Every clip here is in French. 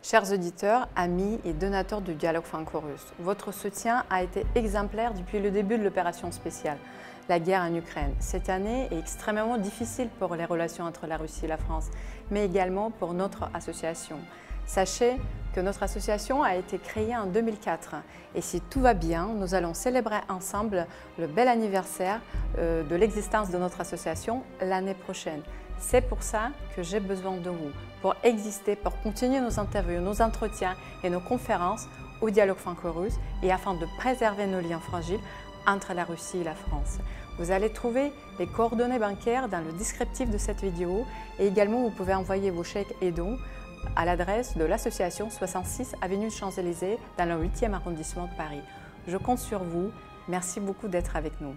Chers auditeurs, amis et donateurs du Dialogue Franco-Russe, votre soutien a été exemplaire depuis le début de l'opération spéciale, la guerre en Ukraine. Cette année est extrêmement difficile pour les relations entre la Russie et la France, mais également pour notre association. Sachez que notre association a été créée en 2004 et si tout va bien, nous allons célébrer ensemble le bel anniversaire euh, de l'existence de notre association l'année prochaine. C'est pour ça que j'ai besoin de vous, pour exister, pour continuer nos interviews, nos entretiens et nos conférences au dialogue franco-russe et afin de préserver nos liens fragiles entre la Russie et la France. Vous allez trouver les coordonnées bancaires dans le descriptif de cette vidéo et également vous pouvez envoyer vos chèques et dons à l'adresse de l'association 66 Avenue Champs-Élysées dans le 8e arrondissement de Paris. Je compte sur vous. Merci beaucoup d'être avec nous.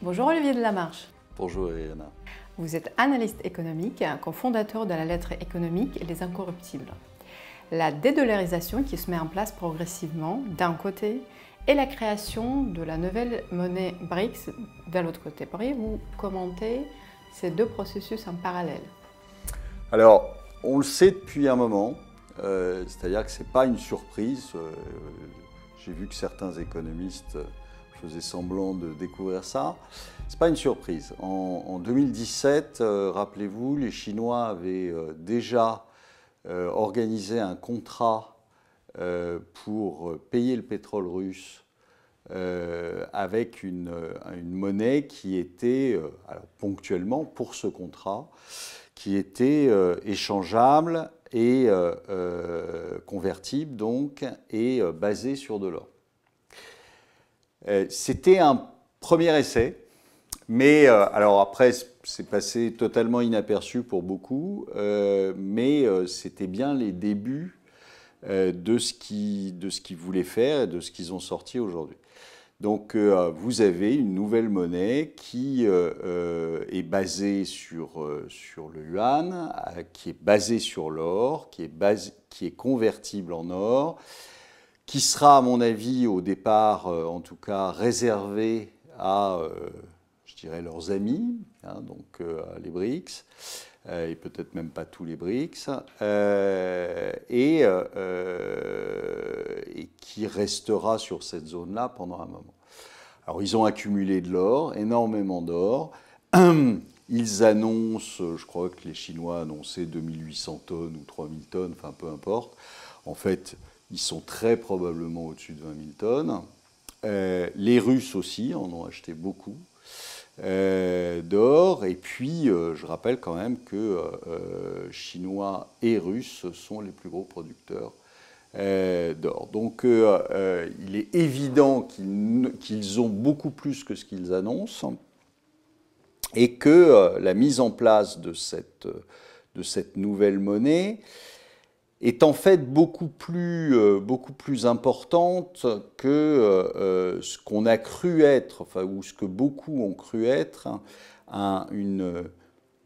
Bonjour Olivier de Delamarche. Bonjour Eliana. Vous êtes analyste économique, cofondateur de la lettre économique Les Incorruptibles. La dédollarisation qui se met en place progressivement d'un côté et la création de la nouvelle monnaie BRICS de l'autre côté. Pourriez-vous commenter ces deux processus en parallèle Alors, on le sait depuis un moment, euh, c'est-à-dire que ce n'est pas une surprise. Euh, j'ai vu que certains économistes Faisait semblant de découvrir ça. Ce n'est pas une surprise. En, 2017, euh, rappelez-vous, les Chinois avaient euh, déjà euh, organisé un contrat pour payer le pétrole russe avec une, monnaie qui était, ponctuellement pour ce contrat, qui était échangeable et convertible donc et basée sur de l'or. Euh, c'était un premier essai, mais euh, alors après, c'est passé totalement inaperçu pour beaucoup, euh, mais c'était bien les débuts de ce qu'ils voulaient faire et de ce qu'ils ont sorti aujourd'hui. Donc vous avez une nouvelle monnaie qui est basée sur, le yuan, qui est basée sur l'or, qui, qui, est convertible en or qui sera, à mon avis, au départ, euh, en tout cas, réservé à, euh, je dirais, leurs amis, hein, donc euh, les BRICS, et peut-être même pas tous les BRICS, et, et, qui restera sur cette zone-là pendant un moment. Alors ils ont accumulé de l'or, énormément d'or. Ils annoncent, je crois que les Chinois annonçaient 2800 tonnes ou 3000 tonnes, enfin peu importe. En fait, ils sont très probablement au-dessus de 20 000 tonnes. Euh, les Russes aussi en ont acheté beaucoup euh, d'or. Et puis, euh, je rappelle quand même que Chinois et Russes sont les plus gros producteurs d'or. Donc, il est évident qu'ils ont beaucoup plus que ce qu'ils annoncent et que la mise en place de cette, de cette nouvelle monnaie est en fait beaucoup plus, euh, beaucoup plus importante que euh, euh, ce qu'on a cru être, enfin, ou ce que beaucoup ont cru être, hein, une,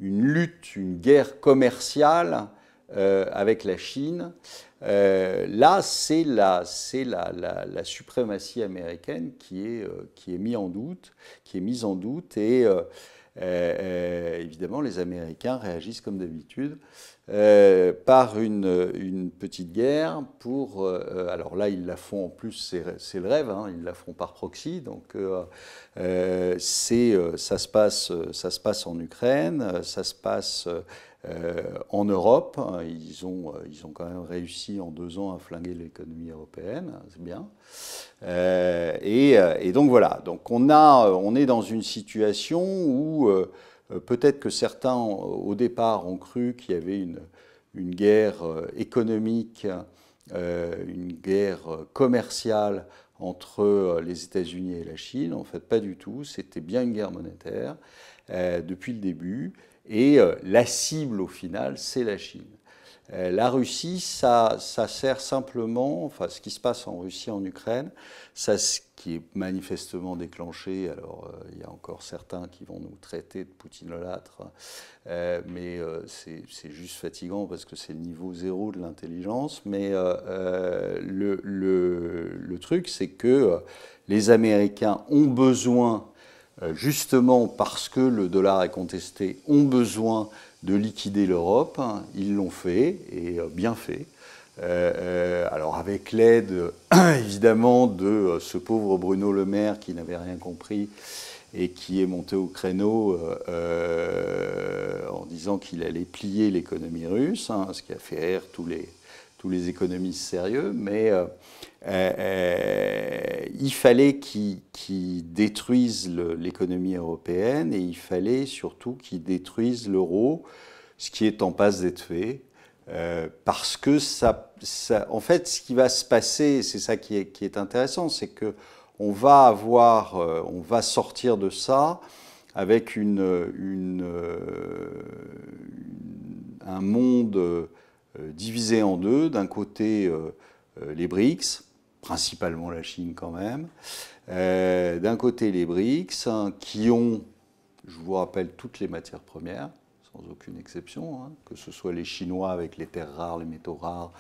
lutte, une guerre commerciale avec la Chine. là, c'est la, la, la, suprématie américaine qui est, qui est mise en doute, qui est mise en doute et euh, euh, évidemment, les Américains réagissent comme d'habitude euh, par une, une, petite guerre pour... alors là, ils la font en plus, c'est le rêve, hein, ils la font par proxy. Donc ça, se passe, ça se passe en Ukraine, ça se passe euh, en Europe, hein, ils ont, euh, ils ont quand même réussi en deux ans à flinguer l'économie européenne, hein, c'est bien. Euh, et, donc voilà, donc on, a, on est dans une situation où peut-être que certains au départ ont cru qu'il y avait une, une guerre économique, une guerre commerciale entre les États-Unis et la Chine. En fait, pas du tout, c'était bien une guerre monétaire depuis le début. Et euh, la cible, au final, c'est la Chine. Euh, la Russie, ça, sert simplement, enfin ce qui se passe en Russie, en Ukraine, ça, ce qui est manifestement déclenché, alors euh, il y a encore certains qui vont nous traiter de poutinolâtre, mais c'est juste fatigant parce que c'est le niveau zéro de l'intelligence, mais le, le truc c'est que les Américains ont besoin euh, justement parce que le dollar est contesté, ont besoin de liquider l'Europe. Ils l'ont fait, et euh, bien fait. Euh, alors avec l'aide évidemment de ce pauvre Bruno Le Maire qui n'avait rien compris et qui est monté au créneau en disant qu'il allait plier l'économie russe, hein, ce qui a fait rire tous les, tous les économistes sérieux, mais euh, euh, il fallait qu'ils détruisent l'économie européenne et il fallait surtout qu'ils détruisent l'euro, ce qui est en passe d'être fait. Euh, parce que ça, en fait, ce qui va se passer, c'est ça qui est, intéressant, c'est que on va avoir, on va sortir de ça avec un monde divisé en deux. D'un côté, les BRICS, principalement la Chine quand même. Euh, d'un côté, les BRICS, hein, qui ont, je vous rappelle, toutes les matières premières, sans aucune exception, hein, que ce soit les Chinois avec les terres rares, les métaux rares,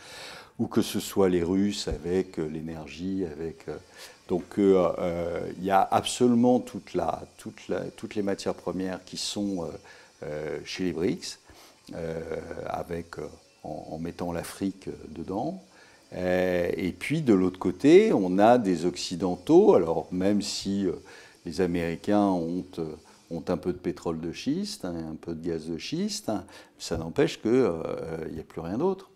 ou que ce soit les Russes avec euh, l'énergie, avec... Euh, donc il y a absolument toutes les matières premières qui sont chez les BRICS, avec, en, mettant l'Afrique dedans. Euh, et puis de l'autre côté, on a des Occidentaux, alors même si euh, les Américains euh, ont, un peu de pétrole de schiste, hein, un peu de gaz de schiste, ça n'empêche qu'il n'y a plus rien d'autre.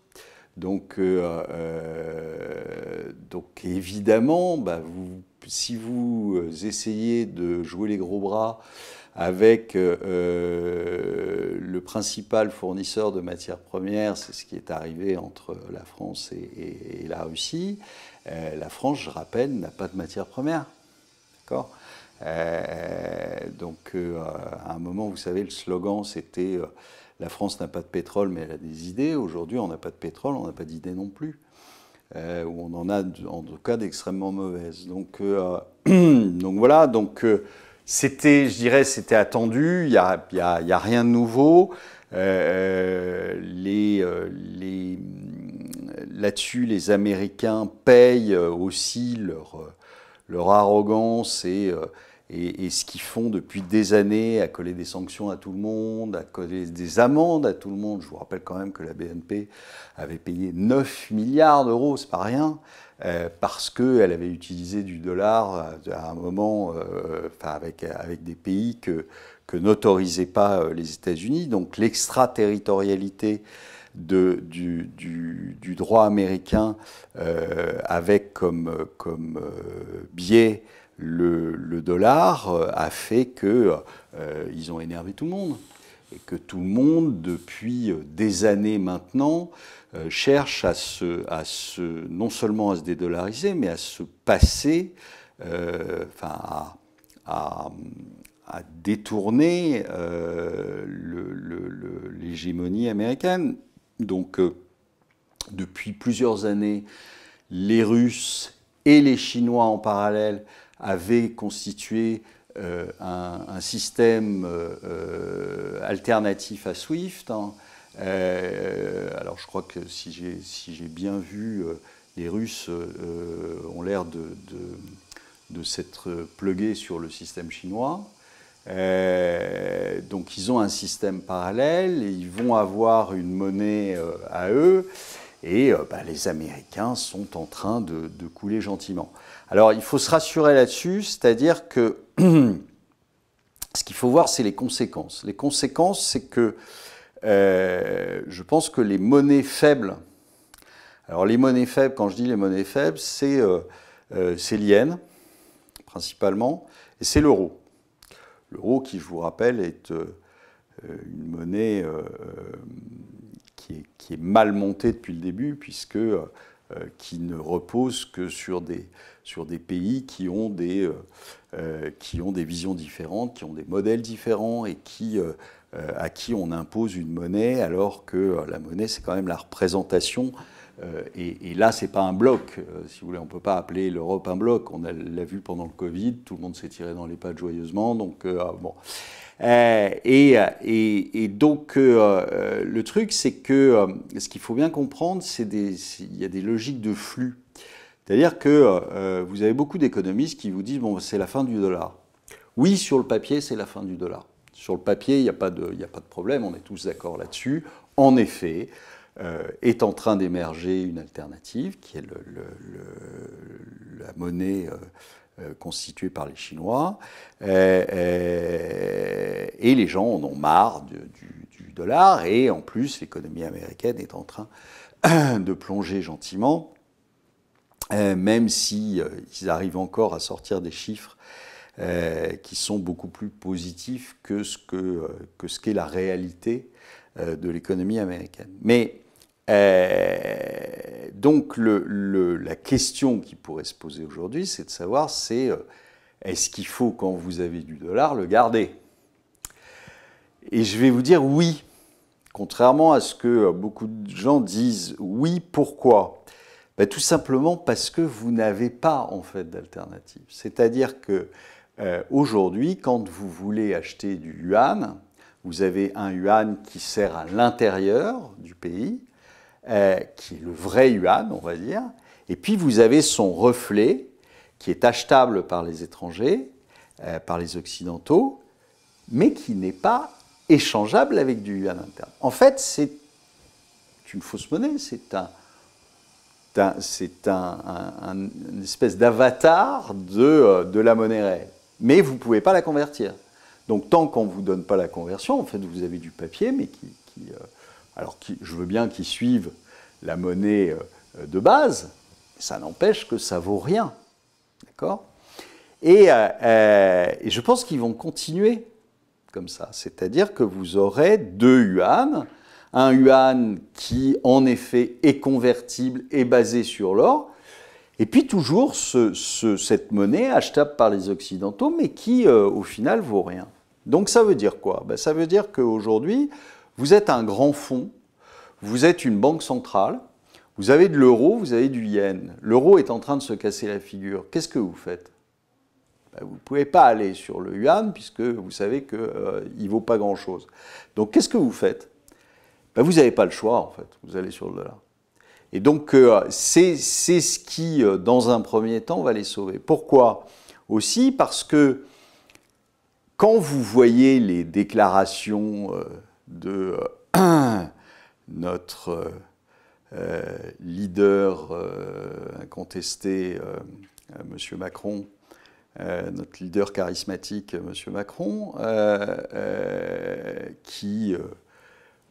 Donc, euh, euh, donc évidemment, bah, si vous euh, essayez de jouer les gros bras avec le principal fournisseur de matières premières, c'est ce qui est arrivé entre la France et, la Russie, la France, je rappelle, n'a pas de matières premières. D'accord Donc, à un moment, vous savez, le slogan, c'était la France n'a pas de pétrole, mais elle a des idées. Aujourd'hui, on n'a pas de pétrole, on n'a pas d'idées non plus. Euh, ou on en a en tout cas d'extrêmement mauvaises. Donc, euh, euh, donc voilà, donc c'était, je dirais, c'était attendu, il n'y a, a, rien de nouveau. les, les, Là-dessus, les Américains payent aussi leur, leur arrogance et et, ce qu'ils font depuis des années à coller des sanctions à tout le monde, à coller des amendes à tout le monde. Je vous rappelle quand même que la BNP avait payé 9 milliards d'euros, c'est pas rien, euh, parce qu'elle avait utilisé du dollar à un moment euh, enfin avec, avec des pays que, que n'autorisaient pas euh, les États-Unis. Donc l'extraterritorialité du, droit américain avec comme, comme biais le, dollar euh, a fait qu'ils euh, ont énervé tout le monde et que tout le monde, depuis euh, des années maintenant, cherche à se, non seulement à se dédollariser, mais à se passer, enfin, à, détourner l'hégémonie américaine. Donc, depuis plusieurs années, les Russes et les Chinois en parallèle avait constitué euh, un, système euh, euh, alternatif à Swift. Hein. alors je crois que si j'ai bien vu, les Russes ont l'air de, s'être plugués sur le système chinois. donc ils ont un système parallèle, ils vont avoir une monnaie à eux, et bah, les Américains sont en train de couler gentiment. Alors il faut se rassurer là-dessus, c'est-à-dire que ce qu'il faut voir, c'est les conséquences. Les conséquences, c'est que euh, je pense que les monnaies faibles, alors les monnaies faibles, quand je dis les monnaies faibles, c'est euh, euh principalement, et c'est l'euro. L'euro qui, je vous rappelle, est euh, une monnaie qui est, qui, est, mal montée depuis le début, puisque qui ne repose que sur des, sur des pays qui ont des, euh, euh, qui ont des visions différentes, qui ont des modèles différents et qui, euh, à qui on impose une monnaie, alors que la monnaie, c'est quand même la représentation. et, et, là, c'est pas un bloc. si vous voulez, on peut pas appeler l'Europe un bloc. On l'a vu pendant le Covid, tout le monde s'est tiré dans les pattes joyeusement. Donc, ah, bon. Et, et, et, donc, le truc, c'est que ce qu'il faut bien comprendre, c'est qu'il y a des logiques de flux c'est-à-dire que euh, euh, vous avez beaucoup d'économistes qui vous disent bon, c'est la fin du dollar. Oui, sur le papier, c'est la fin du dollar. Sur le papier, il n'y a, pas de problème, on est tous d'accord là-dessus. En effet, euh, est en train d'émerger une alternative qui est la monnaie. constituée par les Chinois. et les gens en ont marre du dollar. Et en plus, l'économie américaine est en train de plonger gentiment. Euh, même si euh, arrivent encore à sortir des chiffres euh, qui sont beaucoup plus positifs que ce que ce qu'est la réalité de l'économie américaine. Mais donc la question qui pourrait se poser aujourd'hui, c'est de savoir c'est est-ce qu'il faut quand vous avez du dollar le garder Et je vais vous dire oui, contrairement à ce que beaucoup de gens disent oui. Pourquoi bah, tout simplement parce que vous n'avez pas en fait d'alternative. C'est-à-dire que euh, aujourd'hui, quand vous voulez acheter du yuan, vous avez un yuan qui sert à l'intérieur du pays, euh, qui est le vrai yuan, on va dire, et puis vous avez son reflet qui est achetable par les étrangers, euh, par les occidentaux, mais qui n'est pas échangeable avec du yuan interne. En fait, c'est une fausse monnaie, c'est un, c'est une espèce d'avatar euh, de, la monnaie réelle. Mais vous ne pouvez pas la convertir. Donc tant qu'on ne vous donne pas la conversion, en fait, vous avez du papier, mais qui... Euh, alors je veux bien qu'ils suivent la monnaie euh, de base, ça n'empêche que ça vaut rien. D'accord et, je pense qu'ils vont continuer comme ça. C'est-à-dire que vous aurez deux yuan un yuan qui en effet est convertible et basé sur l'or. Et puis toujours cette monnaie achetable par les Occidentaux, mais qui euh, au final vaut rien. Donc ça veut dire quoi ben, Ça veut dire qu'aujourd'hui, vous êtes un grand fonds, vous êtes une banque centrale, vous avez de l'euro, vous avez du yen. L'euro est en train de se casser la figure. Qu'est-ce que vous faites ben, Vous ne pouvez pas aller sur le yuan puisque vous savez qu'il euh, ne vaut pas grand-chose. Donc qu'est-ce que vous faites ben, vous n'avez pas le choix, en fait. Vous allez sur le dollar. Et donc, euh, c'est ce qui, euh, dans un premier temps, va les sauver. Pourquoi Aussi parce que quand vous voyez les déclarations euh, de notre leader incontesté, M. Macron, notre leader charismatique, M. Macron, qui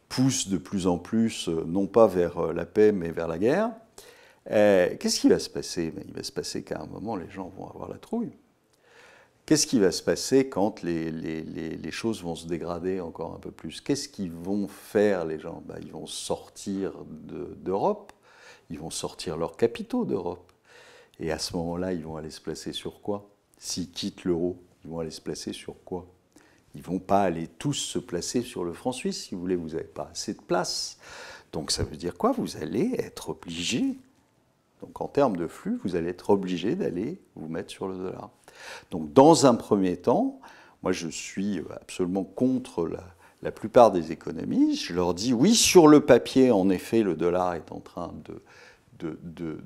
pousse de plus en plus, euh, non pas vers euh, la paix, mais vers la guerre, euh, qu'est-ce qui va se passer ben, Il va se passer qu'à un moment, les gens vont avoir la trouille. Qu'est-ce qui va se passer quand les, les, les, choses vont se dégrader encore un peu plus Qu'est-ce qu'ils vont faire les gens ben, Ils vont sortir d'Europe, ils vont sortir leurs capitaux d'Europe. Et à ce moment-là, ils vont aller se placer sur quoi S'ils quittent l'euro, ils vont aller se placer sur quoi ils vont pas aller tous se placer sur le franc suisse, si vous voulez, vous n'avez pas assez de place. Donc ça veut dire quoi Vous allez être obligé, donc en termes de flux, vous allez être obligé d'aller vous mettre sur le dollar. Donc dans un premier temps, moi je suis absolument contre la, la plupart des économistes. Je leur dis oui, sur le papier, en effet, le dollar est en train de d'être de,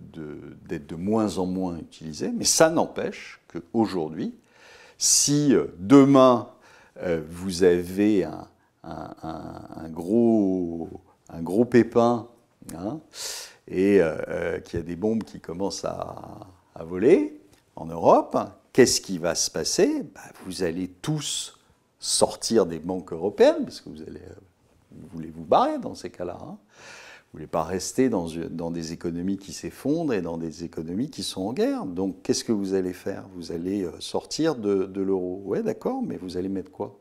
de, de, moins en moins utilisé, mais ça n'empêche qu'aujourd'hui, si euh, demain euh, vous avez un, gros, un gros pépin hein, et euh, euh qu'il y a des bombes qui commencent à, voler en Europe, qu'est-ce qui va se passer bah, Vous allez tous sortir des banques européennes, parce que vous, allez, euh, voulez vous barrer dans ces cas-là. Hein. Vous ne voulez pas rester dans, des économies qui s'effondrent et dans des économies qui sont en guerre. Donc qu'est-ce que vous allez faire Vous allez euh, sortir de, l'euro. Ouais, d'accord, mais vous allez mettre quoi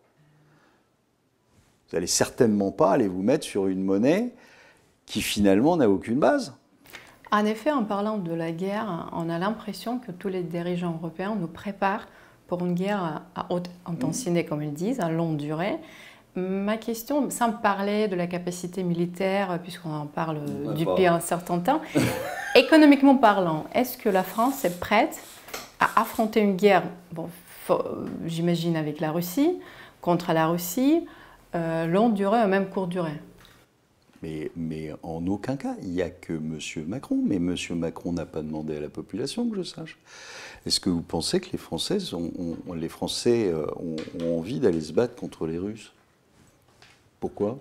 Vous n'allez certainement pas aller vous mettre sur une monnaie qui finalement n'a aucune base. En effet, en parlant de la guerre, on a l'impression que tous les dirigeants européens nous préparent pour une guerre à haute intensité, mmh. comme ils disent, à longue durée. Ma question, sans me parlait de la capacité militaire, puisqu'on en parle euh, du bah pays un certain temps. Économiquement parlant, est-ce que la France est prête à affronter une guerre, bon, euh, j'imagine avec la Russie, contre la Russie, euh, longue durée ou même courte durée mais, en aucun cas, il n'y a que M. Macron. Mais M. Macron n'a pas demandé à la population, que je sache. Est-ce que vous pensez que les, Français ont envie d'aller se battre contre les Russes pourquoi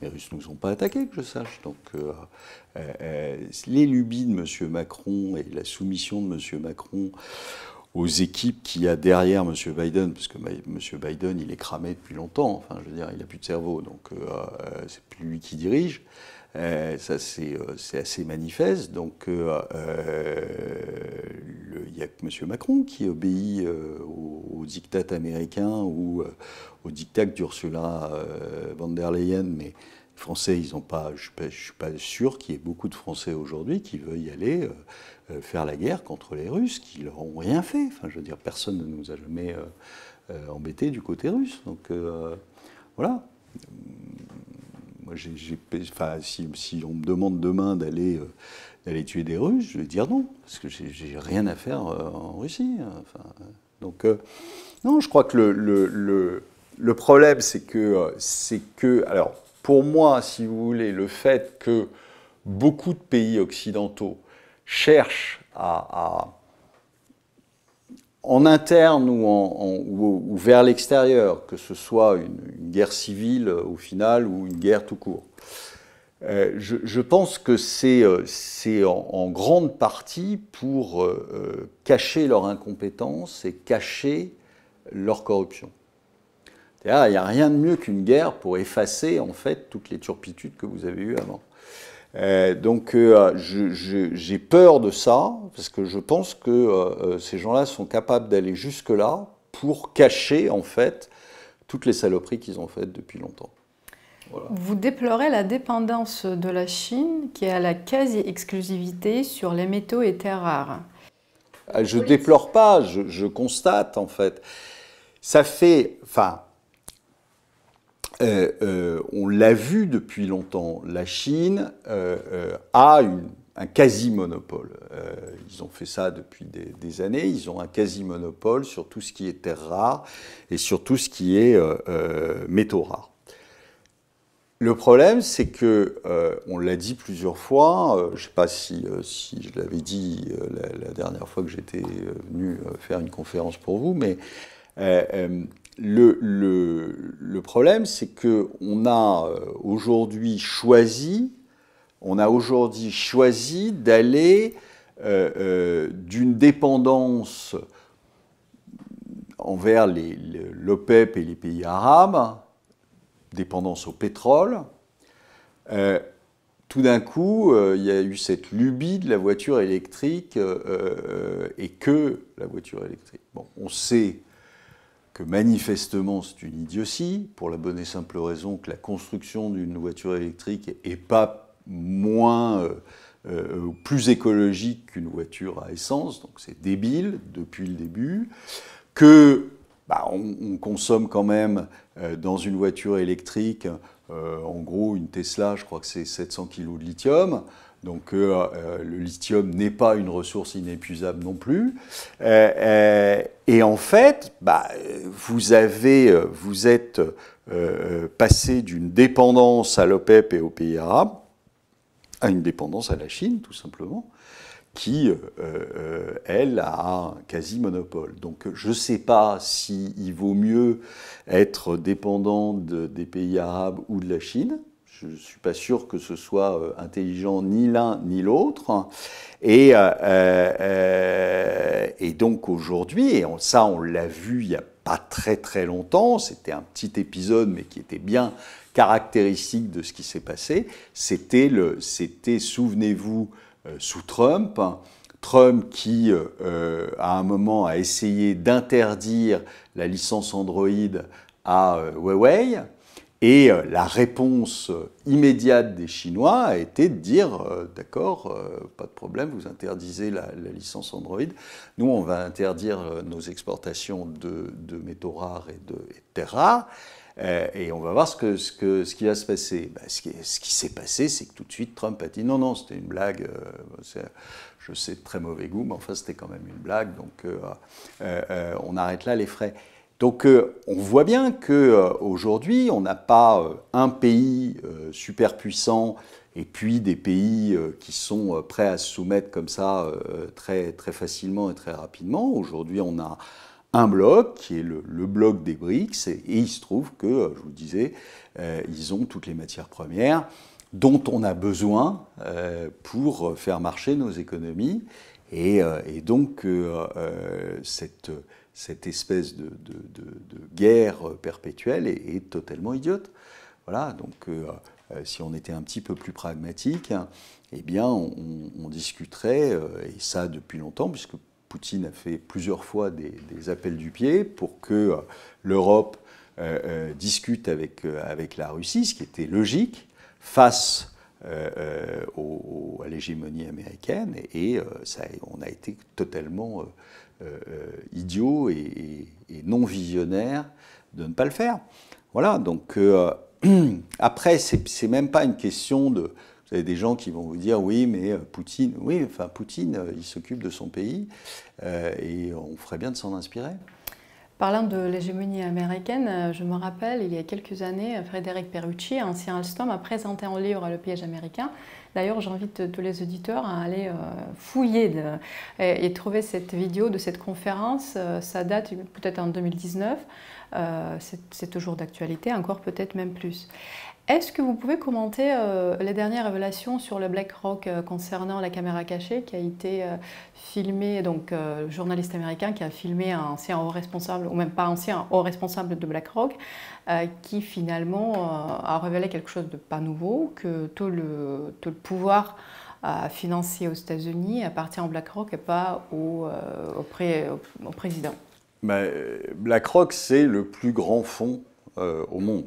les Russes ne nous ont pas attaqués, que je sache. Donc, euh, euh, les lubies de M. Macron et la soumission de M. Macron aux équipes qu'il y a derrière M. Biden, parce que M. Biden, il est cramé depuis longtemps. Enfin, je veux dire, il n'a plus de cerveau, donc euh, c'est plus lui qui dirige. Euh, ça, euh, c'est assez manifeste. Donc, euh, il n'y a que M. Macron qui obéit aux, diktats dictats américains ou aux dictats d'Ursula von der Leyen, mais Français, ils ont pas, je ne suis pas sûr qu'il y ait beaucoup de Français aujourd'hui qui veuillent aller faire la guerre contre les Russes, qui leur ont rien fait. Enfin, je veux dire, personne ne nous a jamais embêté embêtés du côté russe. Donc voilà. Moi, si, on me demande demain d'aller euh, d'aller tuer des Russes, je vais dire non, parce que j'ai rien à faire euh, en Russie. Enfin, donc, euh, non, je crois que le, le, le, problème, c'est que, c'est que, alors, pour moi, si vous voulez, le fait que beaucoup de pays occidentaux cherchent à en interne ou, en, ou, vers l'extérieur, que ce soit une, guerre civile euh, au final ou une guerre tout court. Euh, je, pense que euh, c'est en, en, grande partie pour cacher leur incompétence et cacher leur corruption. Il n'y a rien de mieux qu'une guerre pour effacer en fait toutes les turpitudes que vous avez eues avant. Euh, donc euh, j'ai peur de ça, parce que je pense que euh, ces gens-là sont capables d'aller jusque-là pour cacher en fait toutes les saloperies qu'ils ont faites depuis longtemps. Vous déplorez la dépendance de la Chine qui est à la quasi-exclusivité sur les métaux et terres rares. Je déplore pas, je, je constate en fait. Ça fait, enfin, euh, euh, on l'a vu depuis longtemps, la Chine euh, a un quasi-monopole. ils ont fait ça depuis des, années, ils ont un quasi-monopole sur tout ce qui est rare et sur tout ce qui est métaux rares. Le problème, c'est que, on l'a dit plusieurs fois, je ne sais pas si, je l'avais dit la, dernière fois que j'étais venu faire une conférence pour vous, mais le, problème, c'est qu'on a euh, aujourd'hui choisi, on a aujourd'hui choisi d'aller euh, euh, d'une dépendance envers l'OPEP e et les pays arabes, dépendance au pétrole. tout d'un coup, il y a eu cette lubie de la voiture électrique et que la voiture électrique. Bon, on sait que manifestement c'est une idiotie, pour la bonne et simple raison que la construction d'une voiture électrique n'est pas moins euh, euh, ou plus écologique qu'une voiture à essence, donc c'est débile depuis le début, que bah, on, consomme quand même euh, dans une voiture électrique, en gros une Tesla, je crois que c'est 700 kg de lithium, donc euh, euh, le lithium n'est pas une ressource inépuisable non plus. Euh, et en fait, bah, vous, vous êtes passé d'une dépendance à l'OPEP et aux pays arabes à une dépendance à la Chine, tout simplement, qui, elle, a un quasi-monopole. Donc je ne sais pas s'il vaut mieux être dépendant des pays arabes ou de la Chine je ne suis pas sûr que ce soit euh, intelligent ni l'un ni l'autre. Et, euh, euh, donc aujourd'hui, et ça on l'a vu il n'y a pas très très longtemps, c'était un petit épisode mais qui était bien caractéristique de ce qui s'est passé, c'était, le, c'était souvenez-vous, sous Trump, Trump qui, à un moment, a essayé d'interdire la licence Android à Huawei et euh, la réponse euh, immédiate des Chinois a été de dire euh, d'accord, pas de problème, vous interdisez la, licence Android. Nous, on va interdire nos exportations de, métaux rares et de, terres rares. et on va voir ce, que, ce, qui va se passer. Bah, ce qui, ce qui s'est passé, c'est que tout de suite, Trump a dit non, non, c'était une blague. je sais, de très mauvais goût, mais enfin, c'était quand même une blague. Donc, on arrête là les frais. Donc euh, on voit bien que euh, aujourd'hui, on n'a pas euh, un pays super puissant et puis des pays qui sont prêts à se soumettre comme ça très très facilement et très rapidement. Aujourd'hui, on a un bloc qui est le, bloc des BRICS et, et, il se trouve que, je vous le disais, ils ont toutes les matières premières dont on a besoin pour faire marcher nos économies euh, et, donc, euh, euh, cette, cette espèce de, guerre perpétuelle est, totalement idiote. Voilà, donc si on était un petit peu plus pragmatique, eh bien, on, discuterait, et ça depuis longtemps, puisque Poutine a fait plusieurs fois des, appels du pied pour que l'Europe discute avec, avec la Russie, ce qui était logique, face euh, euh, à l'hégémonie américaine et euh, ça, on a été totalement idiot et, non visionnaire de ne pas le faire. Voilà, donc après, c'est même pas une question de. Vous avez des gens qui vont vous dire oui, mais Poutine, oui, enfin Poutine, il s'occupe de son pays et on ferait bien de s'en inspirer. Parlant de l'hégémonie américaine, euh, je me rappelle, il y a quelques années, Frédéric Perucci, ancien Alstom, a présenté un livre Le piège américain. D'ailleurs, j'invite tous les auditeurs à aller euh, fouiller et, trouver cette vidéo de cette conférence. Euh, ça date peut-être en 2019. c'est toujours d'actualité, encore peut-être même plus. Est-ce que vous pouvez commenter euh, les dernières révélations sur le BlackRock euh, concernant la caméra cachée qui a été euh, filmée, donc le journaliste américain qui a filmé un ancien haut responsable, ou même pas ancien haut responsable de BlackRock, qui finalement a révélé quelque chose de pas nouveau, que tout le, tout le pouvoir financier aux États-Unis appartient au BlackRock et pas au, président. Mais ben, BlackRock, c'est le plus grand fonds au monde.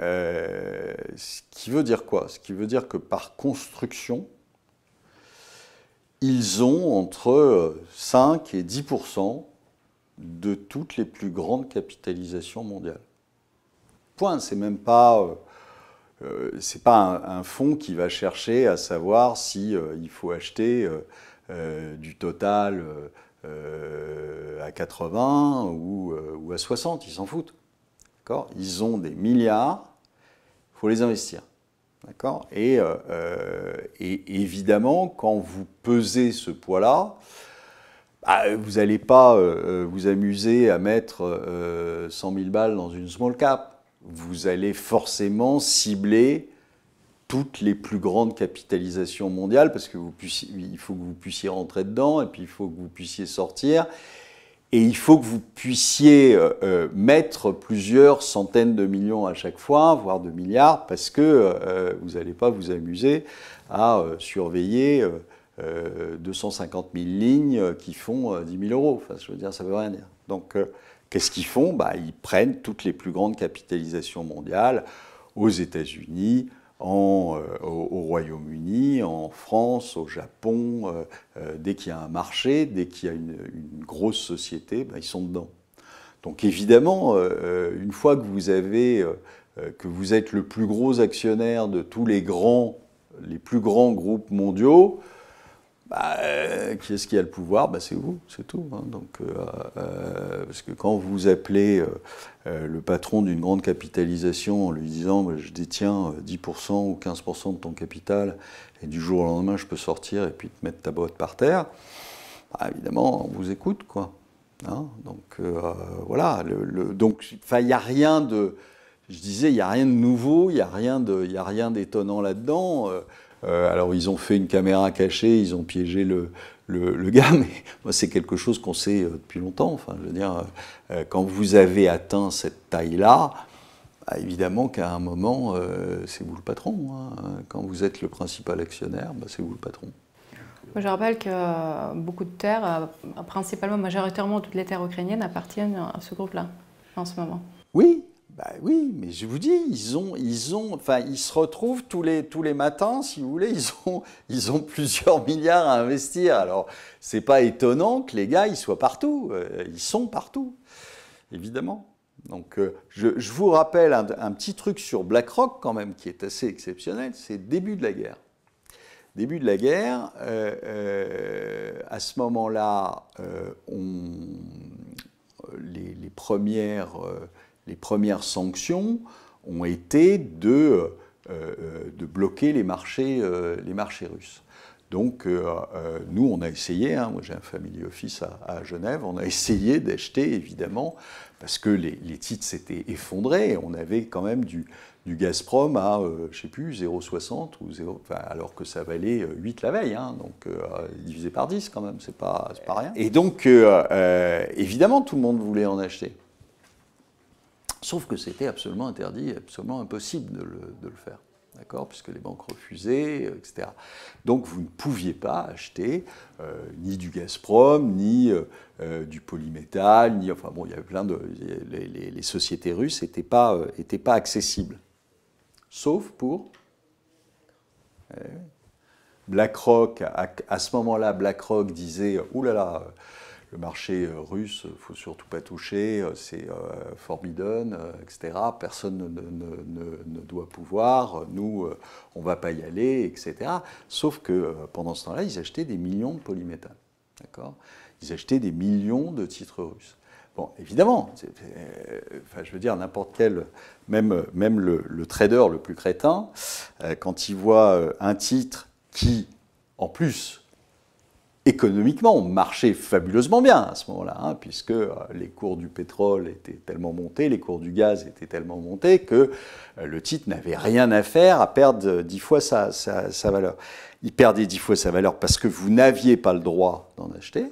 Euh, ce qui veut dire quoi Ce qui veut dire que par construction, ils ont entre 5 et 10 de toutes les plus grandes capitalisations mondiales. Point, c'est même pas euh, euh, c'est pas un, fonds qui va chercher à savoir si il faut acheter du total à 80 ou, ou à 60, ils s'en foutent. Ils ont des milliards, il faut les investir. D'accord euh, euh, et, évidemment, quand vous pesez ce poids-là, bah, vous n'allez pas euh, vous amuser à mettre 100 000 balles dans une small cap. Vous allez forcément cibler toutes les plus grandes capitalisations mondiales parce que il faut que vous puissiez rentrer dedans et puis il faut que vous puissiez sortir. Et il faut que vous puissiez euh, euh, mettre plusieurs centaines de millions à chaque fois, voire de milliards, parce que euh, vous n'allez pas vous amuser à surveiller 250 000 lignes qui font 10 000 euros. Enfin, je veux dire, ça veut rien dire. Donc, qu'est-ce qu'ils font bah, Ils prennent toutes les plus grandes capitalisations mondiales, aux États-Unis, euh, au, Royaume-Uni, en France, au Japon. Euh, euh, dès qu'il y a un marché, dès qu'il y a une, grosse société, ben, ils sont dedans. Donc évidemment, une fois que vous que vous êtes le plus gros actionnaire de tous les grands, les plus grands groupes mondiaux, bah, euh, qui est-ce qui a le pouvoir bah, C'est vous, c'est tout. Hein. Donc, euh, euh, parce que quand vous appelez le patron d'une grande capitalisation en lui disant bah, je détiens 10% ou 15% de ton capital et du jour au lendemain je peux sortir et puis te mettre ta boîte par terre, évidemment on vous écoute. quoi. Hein. donc voilà, donc il a rien de... Je disais, il n'y a rien de nouveau, il n'y a rien d'étonnant là-dedans. Euh, alors ils ont fait une caméra cachée, ils ont piégé le, le, gars, mais c'est quelque chose qu'on sait euh, depuis longtemps. Enfin, je veux dire, euh, quand vous avez atteint cette taille-là, bah, évidemment qu'à un moment, c'est vous le patron. Hein. Quand vous êtes le principal actionnaire, bah, c'est vous le patron. Je rappelle que beaucoup de terres, principalement majoritairement toutes les terres ukrainiennes, appartiennent à ce groupe-là en ce moment. Oui, ben oui, mais je vous dis, ils ont, ils ont, enfin, ils se retrouvent tous les, tous les matins, si vous voulez, ils ont, ils ont plusieurs milliards à investir. Alors, c'est pas étonnant que les gars, ils soient partout, euh, ils sont partout, évidemment. Donc, euh, je, je vous rappelle un, petit truc sur BlackRock quand même, qui est assez exceptionnel, c'est début de la guerre. Début de la guerre, euh, à ce moment-là, on, les, les, premières les premières sanctions ont été de, euh, euh, de bloquer les marchés, euh, les marchés russes. Donc, nous, on a essayé, hein, moi j'ai un family office à, Genève, on a essayé d'acheter, évidemment, parce que les, titres s'étaient effondrés, on avait quand même du, du Gazprom à, je sais plus, 0,60, ou 0, alors que ça valait 8 la veille, hein. donc divisé par 10 quand même, c'est pas, pas rien. Et donc, évidemment, tout le monde voulait en acheter. Sauf que c'était absolument interdit, absolument impossible de le, de le faire, d'accord Puisque les banques refusaient, euh, etc. Donc vous ne pouviez pas acheter euh, ni du Gazprom, ni euh, du polymétal, ni. Enfin bon, il y avait plein de. Les, sociétés russes n'étaient pas, étaient pas accessibles. Sauf pour. Eh BlackRock, à, à ce moment-là, BlackRock disait Ouh là là le marché euh, russe, il euh, faut surtout pas toucher, euh, c'est forbidden, etc. Personne ne, doit pouvoir, nous, on va pas y aller, etc. Sauf que pendant ce temps-là, ils achetaient des millions de polymétal. D'accord Ils achetaient des millions de titres russes. Bon, évidemment, enfin, je veux dire, n'importe quel, même, même le, trader le plus crétin, quand il voit un titre qui, en plus, économiquement, on marchait fabuleusement bien à ce moment-là, hein, puisque euh, les cours du pétrole étaient tellement montés, les cours du gaz étaient tellement montés que euh, le titre n'avait rien à faire à perdre euh, dix fois sa, valeur. Il perdait dix fois sa valeur parce que vous n'aviez pas le droit d'en acheter,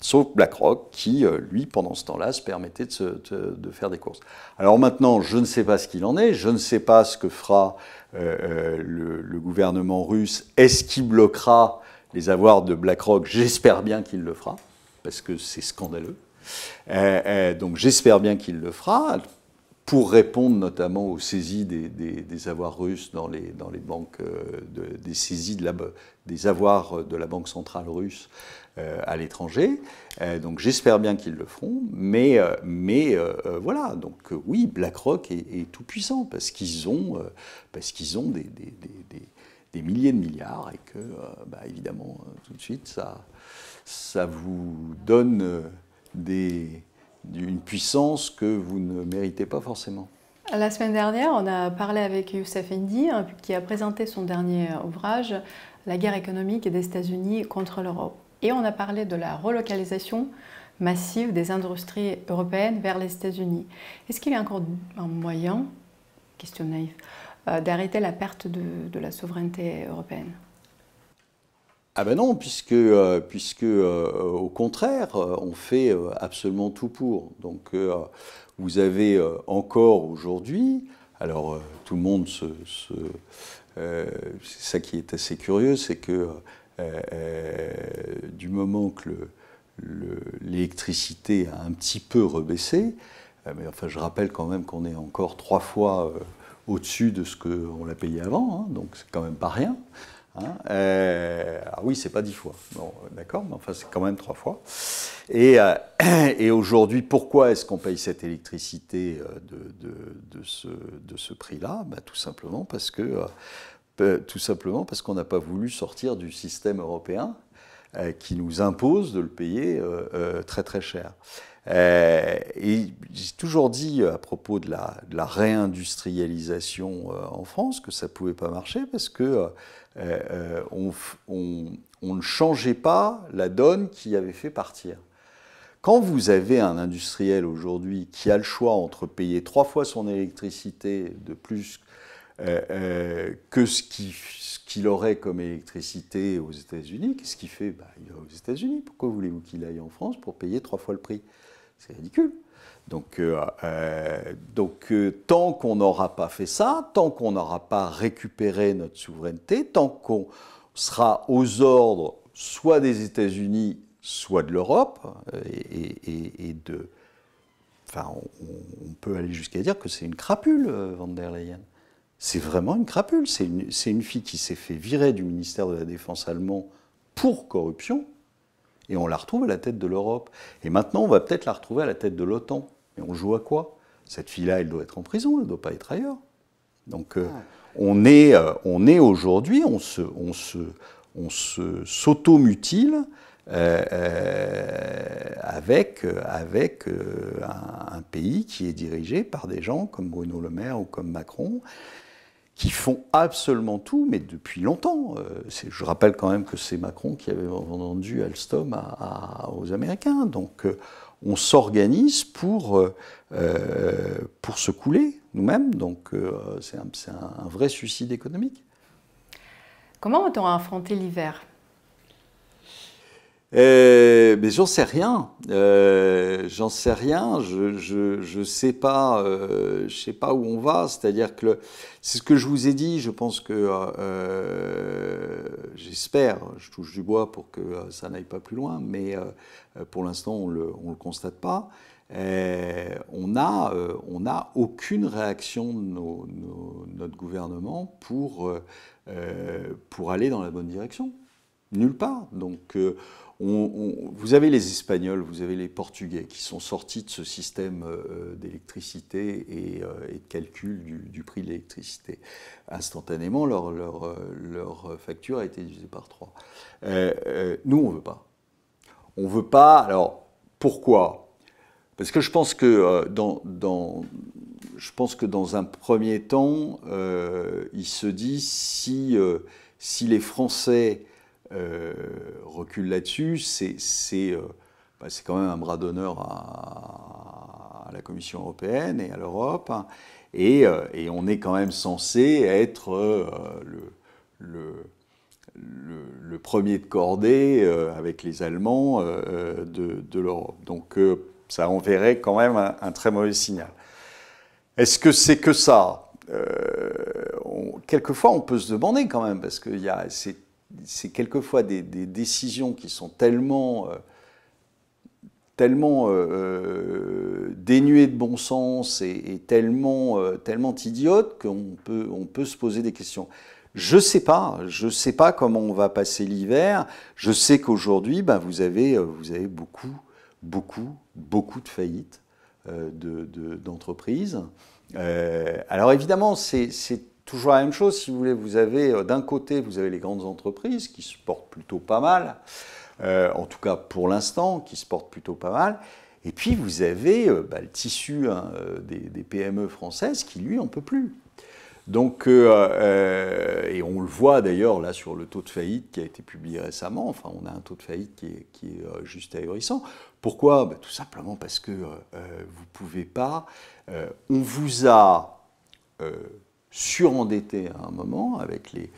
sauf BlackRock qui, lui, pendant ce temps-là, se permettait de, faire des courses. Alors maintenant, je ne sais pas ce qu'il en est, je ne sais pas ce que fera le, gouvernement russe, est-ce qu'il bloquera les avoirs de BlackRock, j'espère bien qu'il le fera, parce que c'est scandaleux. Euh, euh, donc j'espère bien qu'il le fera pour répondre notamment aux saisies des, avoirs russes dans les, dans les banques, euh, des saisies de la, des avoirs de la Banque centrale russe à l'étranger. donc j'espère bien qu'ils le feront, mais, mais voilà, donc oui, BlackRock est, tout puissant parce qu'ils ont, parce qu'ils ont des des milliers de milliards et que, euh, bah, évidemment, euh, tout de suite, ça, ça vous donne euh, des, une puissance que vous ne méritez pas forcément. La semaine dernière, on a parlé avec Youssef Indy, qui a présenté son dernier ouvrage, La guerre économique des États-Unis contre l'Europe. Et on a parlé de la relocalisation massive des industries européennes vers les États-Unis. Est-ce qu'il y a encore un moyen, question naïve, euh, d'arrêter la perte de, la souveraineté européenne ah ben non, puisque, euh, puisque euh, au contraire, on fait absolument tout pour. Donc vous avez encore aujourd'hui, alors tout le monde se... c'est ça qui est assez curieux, c'est que du moment que l'électricité a un petit peu rebaissé, mais enfin je rappelle quand même qu'on est encore trois fois au-dessus de ce qu'on l'a payé avant, hein, donc c'est quand même pas rien. Hein. Euh, ah oui, c'est pas dix fois, bon, d'accord, mais enfin c'est quand même trois fois. Et, euh, et aujourd'hui, pourquoi est-ce qu'on paye cette électricité euh, de, de, de ce, de ce prix-là bah, Tout simplement parce que tout simplement parce qu'on n'a pas voulu sortir du système européen qui nous impose de le payer très très cher. Euh, et j'ai toujours dit euh, à propos de la, réindustrialisation euh, en France que ça ne pouvait pas marcher parce que on, ne changeait pas la donne qui avait fait partir. Quand vous avez un industriel aujourd'hui qui a le choix entre payer trois fois son électricité de plus que ce qu'il aurait comme électricité aux États-Unis, qu'est-ce qu'il fait bah, Il va aux États-Unis. Pourquoi voulez-vous qu'il aille en France pour payer trois fois le prix c'est ridicule. Donc, euh, euh, euh, tant qu'on n'aura pas fait ça, tant qu'on n'aura pas récupéré notre souveraineté, tant qu'on sera aux ordres soit des États-Unis, soit de l'Europe, et, de... Enfin, on, peut aller jusqu'à dire que c'est une crapule, Van der Leyen. C'est vraiment une crapule. C'est une, une fille qui s'est fait virer du ministère de la Défense allemand pour corruption et on la retrouve à la tête de l'Europe. Et maintenant, on va peut-être la retrouver à la tête de l'OTAN. Mais on joue à quoi Cette fille-là, elle doit être en prison, elle ne doit pas être ailleurs. Donc euh, ah. on est, euh, on est aujourd'hui, on se, on se, on se euh, avec, avec un, un, pays qui est dirigé par des gens comme Bruno Le Maire ou comme Macron, qui font absolument tout, mais depuis longtemps. Euh, je rappelle quand même que c'est Macron qui avait vendu Alstom aux Américains. Donc euh, on s'organise pour, euh, pour se couler nous-mêmes. Donc c'est un, un vrai suicide économique. Comment va-t-on affronter l'hiver euh, mais j'en sais rien. Euh, j'en sais rien. Je ne sais pas. Euh, sais pas où on va. C'est-à-dire que c'est ce que je vous ai dit. Je pense que j'espère. Je touche du bois pour que ça n'aille pas plus loin. Mais pour l'instant, on le le constate pas. on n'a on aucune réaction de notre gouvernement pour, pour aller dans la bonne direction. Nulle part. Donc vous avez les Espagnols, vous avez les Portugais qui sont sortis de ce système euh, d'électricité euh, et, de calcul du, prix de l'électricité. Instantanément, leur, leur, euh, leur, facture a été divisée par 3. nous, on ne veut pas. On ne veut pas. Alors, pourquoi Parce que je pense que dans, dans je pense que dans un premier temps, il se dit si, si les Français euh, recule là-dessus. C'est euh, bah, quand même un bras d'honneur à, la Commission européenne et à l'Europe. et, euh, on est quand même censé être le, le le, premier de cordée avec les Allemands de, l'Europe. Donc ça enverrait quand même un, très mauvais signal. Est-ce que c'est que ça on, Quelquefois on peut se demander quand même, parce que c'est c'est quelquefois des, décisions qui sont tellement, euh, tellement euh, euh, dénuées de bon sens et, tellement, tellement idiotes qu'on peut, on peut se poser des questions. Je sais pas, je sais pas comment on va passer l'hiver. Je sais qu'aujourd'hui, ben, vous, avez, vous avez beaucoup, beaucoup, beaucoup de faillites d'entreprises. alors évidemment, c'est toujours la même chose, si vous voulez. Vous avez euh, d'un côté, vous avez les grandes entreprises qui se portent plutôt pas mal, euh, en tout cas pour l'instant, qui se portent plutôt pas mal. Et puis vous avez euh, bah, le tissu hein, des, PME françaises qui, lui, en peut plus. Donc, et on le voit d'ailleurs là sur le taux de faillite qui a été publié récemment. Enfin, on a un taux de faillite qui est, juste ahurissant. Pourquoi bah, Tout simplement parce que vous ne pouvez pas. on vous a surendetté à un moment avec les,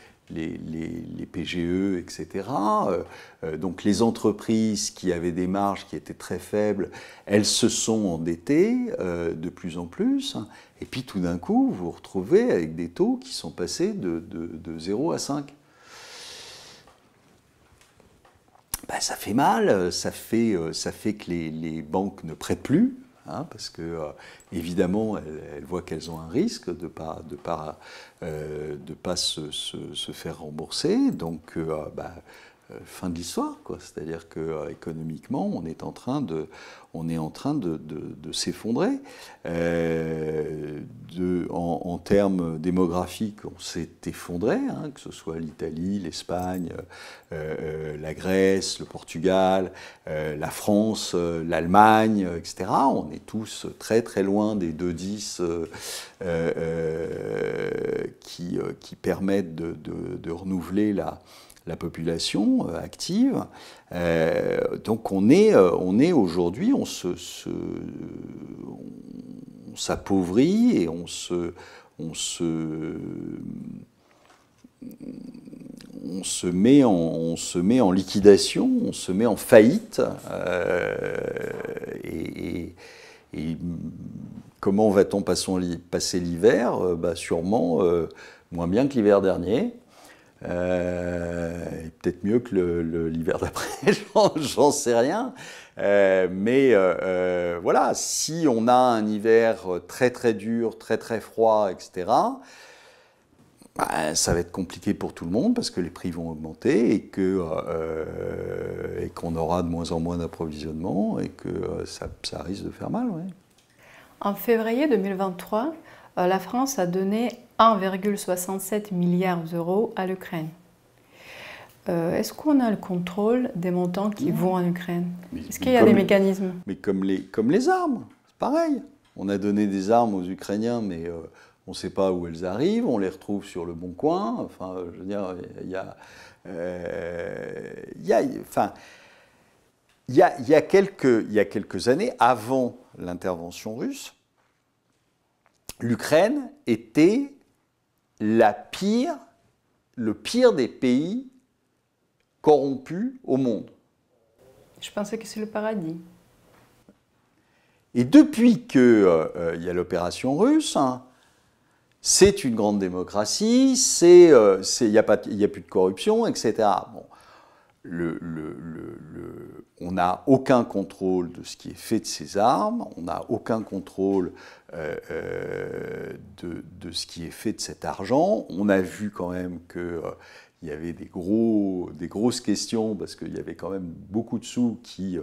PGE, etc. Euh, euh, donc les entreprises qui avaient des marges qui étaient très faibles, elles se sont endettées euh, de plus en plus. Et puis tout d'un coup, vous vous retrouvez avec des taux qui sont passés de, de, 0 à 5. Ben, ça fait mal, ça fait, que les banques ne prêtent plus, Hein, parce que euh, évidemment elles, voient qu'elles ont un risque de pas de pas euh, de pas se, faire rembourser donc euh, bah, euh, fin de l'histoire. C'est-à-dire que euh, économiquement, on est en train de, on est en train de, s'effondrer. Euh, en, termes démographiques, on s'est effondré, hein, que ce soit l'Italie, l'Espagne, la Grèce, le Portugal, la France, l'Allemagne, etc. On est tous très très loin des deux 10 qui, qui permettent de renouveler la la population euh, active. Euh, donc on est, euh, on est aujourd'hui, on se, on s'appauvrit et on se, on se on se, met en, on se met en liquidation, on se met en faillite. et, comment va-t-on passer l'hiver bah Sûrement moins bien que l'hiver dernier. Euh, peut-être mieux que l'hiver d'après, j'en sais rien. Euh, mais euh, voilà, si on a un hiver très très dur, très très froid, etc., bah, ça va être compliqué pour tout le monde parce que les prix vont augmenter et qu'on aura de moins en moins d'approvisionnement et que ça, risque de faire mal. En février 2023, euh, la France a donné 1,67 milliard d'euros à l'Ukraine. Euh, est-ce qu'on a le contrôle des montants qui vont en Ukraine Est-ce qu'il y a des mécanismes Mais comme les, comme les armes, c'est pareil. On a donné des armes aux Ukrainiens, mais euh, on ne sait pas où elles arrivent, on les retrouve sur le bon coin. Enfin, je veux dire, il y a. y enfin, il y a, y, a quelques, y a quelques années, avant l'intervention russe, l'Ukraine était la pire, le pire des pays corrompus au monde. Je pensais que c'est le paradis. Et depuis qu'il euh, euh, il y a l'opération russe, hein, c'est une grande démocratie, euh, il n'y a, plus de corruption, etc. Bon on n'a aucun contrôle de ce qui est fait de ces armes, on n'a aucun contrôle euh, euh, de, ce qui est fait de cet argent. On a vu quand même qu'il euh, y avait des, gros, des grosses questions parce qu'il y avait quand même beaucoup de sous qui,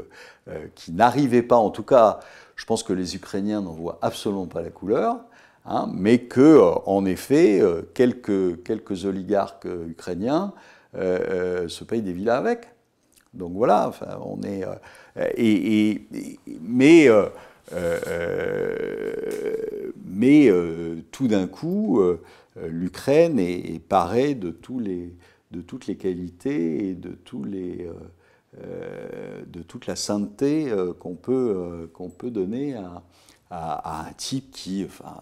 qui n'arrivaient pas. En tout cas, je pense que les Ukrainiens n'en voient absolument pas la couleur. Hein, mais que, en effet, quelques, quelques oligarques ukrainiens se payent des villas avec. Donc voilà, enfin, on est. Euh, et, mais euh, euh, mais tout d'un coup, l'Ukraine est, parée de, tous les, de toutes les qualités et de, tous les, de toute la sainteté qu'on peut, qu'on peut donner à, un type qui, enfin,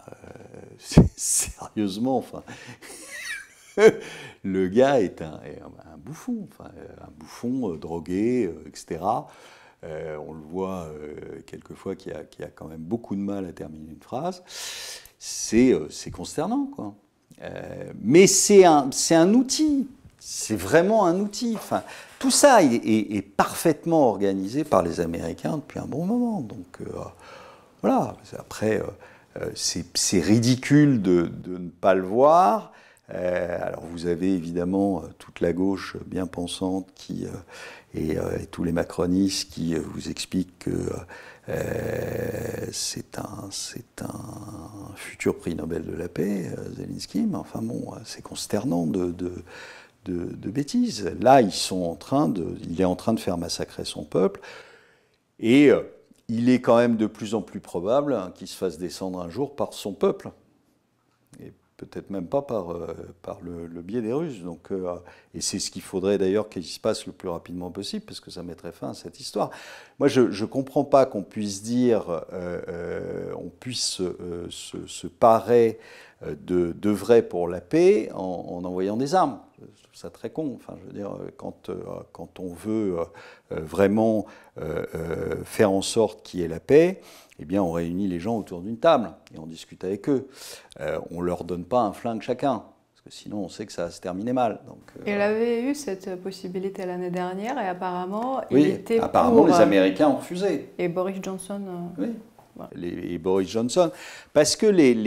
sérieusement, enfin. le gars est un, bouffon, enfin, euh, un bouffon euh, drogué, euh, etc. on le voit quelquefois qui a, a, quand même beaucoup de mal à terminer une phrase. C'est consternant, quoi. mais c'est un, outil, c'est vraiment un outil. tout ça est, parfaitement organisé par les Américains depuis un bon moment. Donc voilà, après, c'est ridicule de, ne pas le voir. Euh, alors vous avez évidemment euh, toute la gauche bien pensante qui, euh, et, tous les macronistes qui vous expliquent que c'est un, un, futur prix Nobel de la paix, Zelensky, mais enfin bon, c'est consternant de, de de, bêtises. Là, ils sont en train de, il est en train de faire massacrer son peuple. Et il est quand même de plus en plus probable hein, qu'il se fasse descendre un jour par son peuple. Et peut-être même pas par, euh, par le, biais des Russes. Donc, euh, et c'est ce qu'il faudrait d'ailleurs qu'il se passe le plus rapidement possible, parce que ça mettrait fin à cette histoire. Moi, je ne comprends pas qu'on puisse dire, euh, euh on puisse se, se, parer de, de, vrai pour la paix en, envoyant des armes. Je trouve ça très con. Enfin, je veux dire, quand, quand on veut vraiment faire en sorte qu'il y ait la paix, eh bien, on réunit les gens autour d'une table et on discute avec eux. Euh, on leur donne pas un flingue chacun. Parce que sinon, on sait que ça se terminer mal. Donc, Il euh, avait eu cette possibilité l'année dernière et apparemment, il était apparemment les euh, Américains ont refusé. Et Boris Johnson. Oui. et Boris Johnson. Parce que il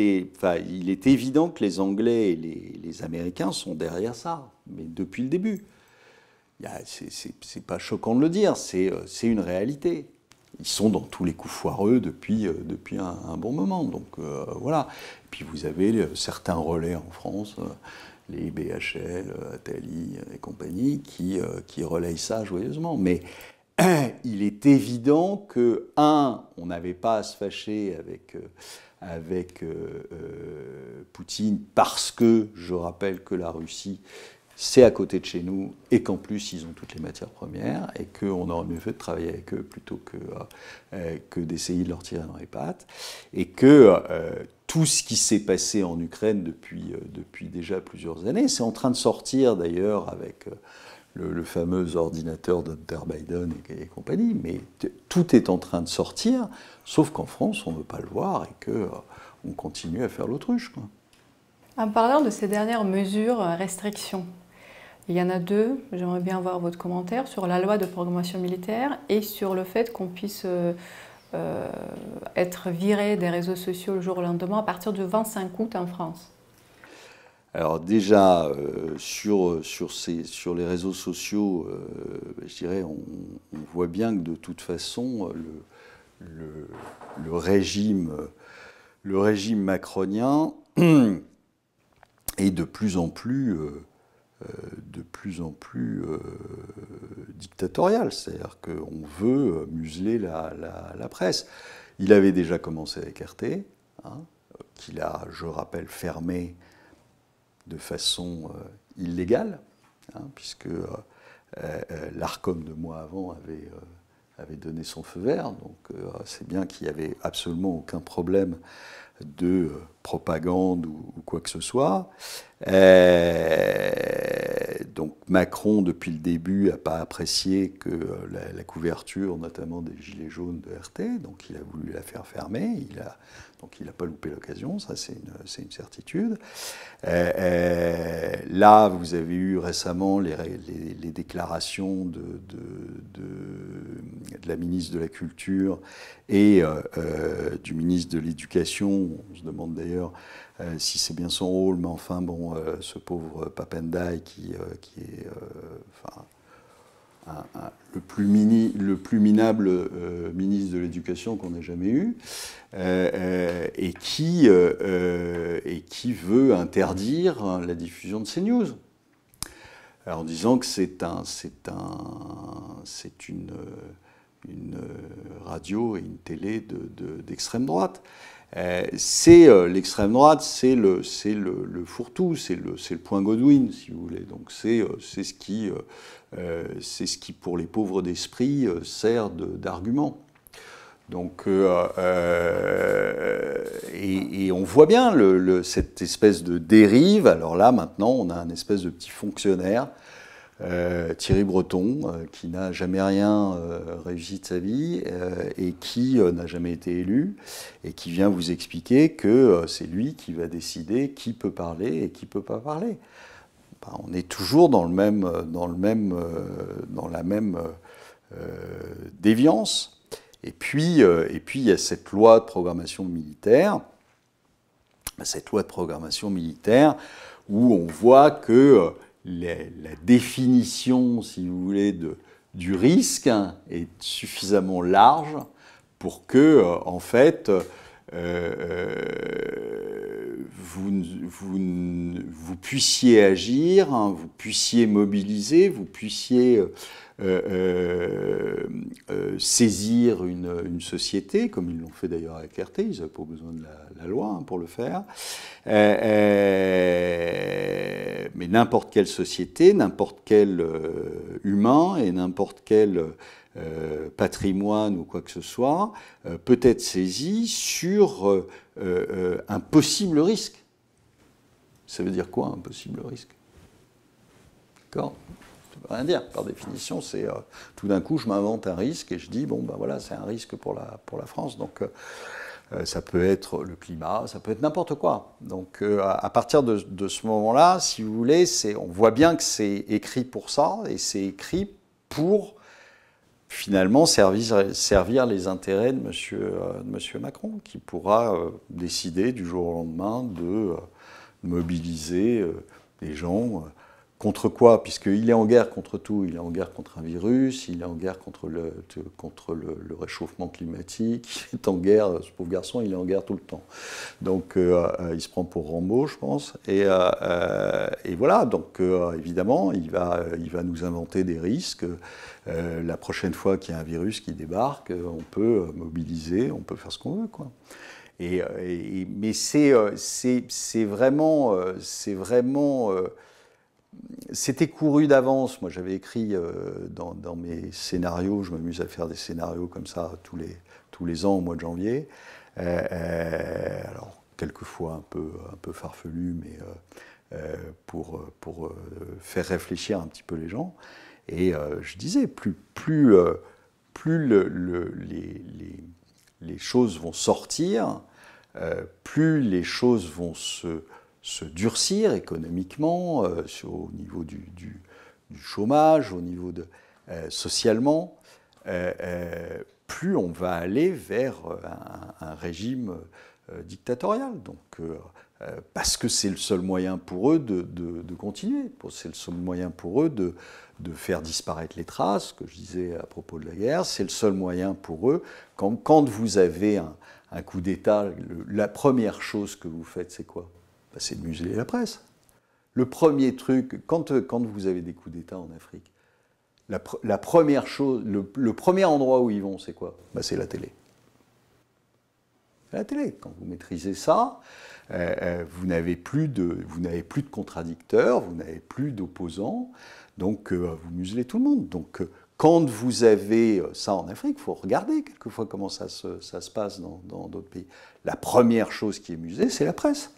est évident que les Anglais et les, les Américains sont derrière ça, mais depuis le début. C'est pas choquant de le dire, c'est une réalité ils sont dans tous les coups foireux depuis, euh, depuis un, bon moment. Donc euh, voilà. puis vous avez euh, certains relais en France, les BHL, Atali et compagnie, qui, qui relayent ça joyeusement. Mais il est évident que, un, on n'avait pas à se fâcher avec, avec Poutine parce que, je rappelle que la Russie c'est à côté de chez nous et qu'en plus ils ont toutes les matières premières et qu'on aurait mieux fait de travailler avec eux plutôt que, euh, euh, que d'essayer de leur tirer dans les pattes et que euh, tout ce qui s'est passé en Ukraine depuis, déjà plusieurs années, c'est en train de sortir d'ailleurs avec le, fameux ordinateur d'Hunter Biden et, compagnie, mais tout est en train de sortir, sauf qu'en France on ne veut pas le voir et qu'on continue à faire l'autruche. En parlant de ces dernières mesures, restrictions, il y en a deux, j'aimerais bien voir votre commentaire, sur la loi de programmation militaire et sur le fait qu'on puisse euh, euh, être viré des réseaux sociaux le jour au lendemain à partir du 25 août en France. Alors déjà, euh, sur, sur, les réseaux sociaux, je dirais, on, voit bien que de toute façon, régime, le régime macronien est de plus en plus euh, de plus en plus euh, dictatorial, c'est-à-dire qu'on veut euh, museler la, presse. Il avait déjà commencé avec RT, hein, qu'il a, je rappelle, fermé de façon illégale, hein, puisque l'ARCOM de mois avant avait, avait donné son feu vert, donc c'est bien qu'il n'y avait absolument aucun problème de euh, propagande ou, quoi que ce soit. Euh, donc Macron, depuis le début, n'a pas apprécié que euh, la, la, couverture, notamment des Gilets jaunes de RT, donc il a voulu la faire fermer. Il a donc il n'a pas loupé l'occasion, ça c'est une, une, certitude. Euh, euh, là, vous avez eu récemment les, les, déclarations de, de, la ministre de la Culture et euh, du ministre de l'Éducation. On se demande d'ailleurs si c'est bien son rôle, mais enfin bon, ce pauvre Papendaï qui, est le, plus mini, le plus minable euh, ministre de l'Éducation qu'on ait jamais eu, euh, euh, et, qui, et qui veut interdire la diffusion de ces news. en disant que c'est un, c'est un, c'est une, une radio et une télé de, d'extrême droite. c'est l'extrême droite, c'est le, le, le fourre-tout, c'est le, le, point Godwin, si vous voulez. Donc c'est c'est ce qui euh, c'est ce qui, pour les pauvres d'esprit, euh, sert d'argument. Donc, euh, et, on voit bien cette espèce de dérive. Alors là, maintenant, on a un espèce de petit fonctionnaire, Thierry Breton, qui n'a jamais rien réussi de sa vie et qui n'a jamais été élu, et qui vient vous expliquer que c'est lui qui va décider qui peut parler et qui ne peut pas parler on est toujours dans, le même, euh, même, euh, dans la même euh, déviance. Et puis, il y a cette loi de programmation militaire, cette loi de programmation militaire, où on voit que la définition, si vous voulez, du risque est suffisamment large pour que, en fait, euh, euh, vous, puissiez agir, hein, vous puissiez mobiliser, vous puissiez euh, saisir une, société, comme ils l'ont fait d'ailleurs avec RT, ils n'avaient pas besoin de la, loi hein, pour le faire. Euh, mais n'importe quelle société, n'importe quel euh, humain et n'importe quel euh, patrimoine ou quoi que ce soit peut être saisi sur un possible risque. Ça veut dire quoi un possible risque D'accord Ça veut rien dire. Par définition, c'est tout d'un coup, je m'invente un risque et je dis bon, ben voilà, c'est un risque pour la, pour la France. Donc. Euh, ça peut être le climat, ça peut être n'importe quoi. Donc euh, à, partir de, ce moment-là, si vous voulez, on voit bien que c'est écrit pour ça, et c'est écrit pour finalement servir, les intérêts de M. Euh, monsieur, Macron, qui pourra décider du jour au lendemain de mobiliser des les gens contre quoi Puisqu'il est en guerre contre tout. Il est en guerre contre un virus, il est en guerre contre le, contre le, réchauffement climatique, il est en guerre, ce pauvre garçon, il est en guerre tout le temps. Donc euh, euh, il se prend pour Rambo, je pense. Et, euh, et voilà, donc évidemment, il va, il va nous inventer des risques. la prochaine fois qu'il y a un virus qui débarque, on peut mobiliser, on peut faire ce qu'on veut. Quoi. Et, mais c'est vraiment... c'est vraiment c'était couru d'avance. Moi, j'avais écrit euh, dans, mes scénarios, je m'amuse à faire des scénarios comme ça tous les, tous les ans au mois de janvier. Euh, euh, alors, quelquefois un peu, un peu farfelu, mais pour, pour faire réfléchir un petit peu les gens. Et je disais, plus, plus, plus les, les, les, choses vont sortir, plus les choses vont se se durcir économiquement, euh, au niveau du, chômage, au niveau de euh, socialement, euh, plus on va aller vers un, régime dictatorial. Donc, parce que c'est le seul moyen pour eux de, continuer, c'est le seul moyen pour eux de, faire disparaître les traces, que je disais à propos de la guerre, c'est le seul moyen pour eux, quand, vous avez un coup d'État, la première chose que vous faites, c'est quoi c'est de museler la presse. Le premier truc, quand, quand vous avez des coups d'État en Afrique, la, première chose, le, premier endroit où ils vont, c'est quoi bah, C'est la télé. La télé. Quand vous maîtrisez ça, euh, euh, vous n'avez plus de, vous n'avez plus de contradicteurs, vous n'avez plus d'opposants, donc euh, vous muselez tout le monde. Donc quand vous avez ça en Afrique, il faut regarder quelquefois comment ça se, ça se passe dans d'autres pays. La première chose qui est musée, c'est la presse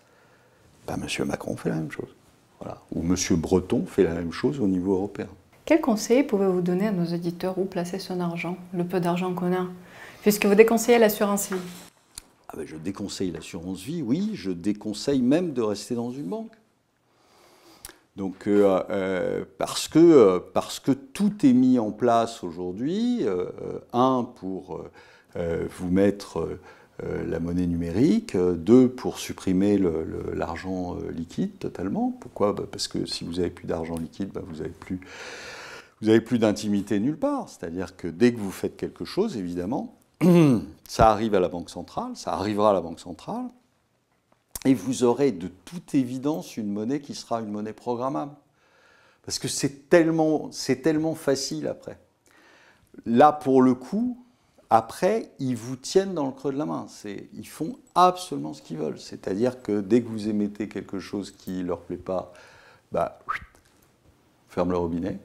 pas bah, Monsieur Macron fait la même chose. Voilà. Ou Monsieur Breton fait la même chose au niveau européen. Quel conseil pouvez-vous donner à nos auditeurs où placer son argent, le peu d'argent qu'on a, puisque vous déconseillez l'assurance vie ah, Je déconseille l'assurance vie, oui, je déconseille même de rester dans une banque. Donc, euh, euh, parce, que, euh, parce que tout est mis en place aujourd'hui, un, pour vous mettre euh, la monnaie numérique, deux, pour supprimer l'argent euh, liquide totalement. Pourquoi bah, Parce que si vous n'avez plus d'argent liquide, bah, vous n'avez plus, vous avez plus d'intimité nulle part. C'est-à-dire que dès que vous faites quelque chose, évidemment, ça arrive à la Banque centrale, ça arrivera à la Banque centrale, et vous aurez de toute évidence une monnaie qui sera une monnaie programmable. Parce que c'est tellement, tellement facile après. Là, pour le coup, après, ils vous tiennent dans le creux de la main. Ils font absolument ce qu'ils veulent. C'est-à-dire que dès que vous émettez quelque chose qui ne leur plaît pas, bah, ferme le robinet.